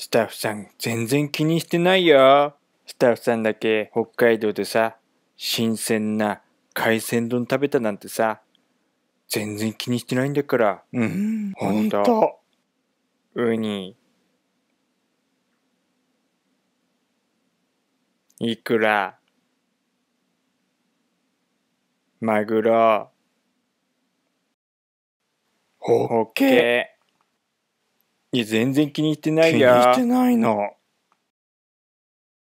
スタッフさん全然気にしてないよ。スタッフさんだけ北海道でさ、新鮮な海鮮丼食べたなんてさ、全然気にしてないんだから。うん、ほんと。ウニ。いくら。マグロ。ホッケ。ー。いや、全然気に入ってないや。気に入ってないの。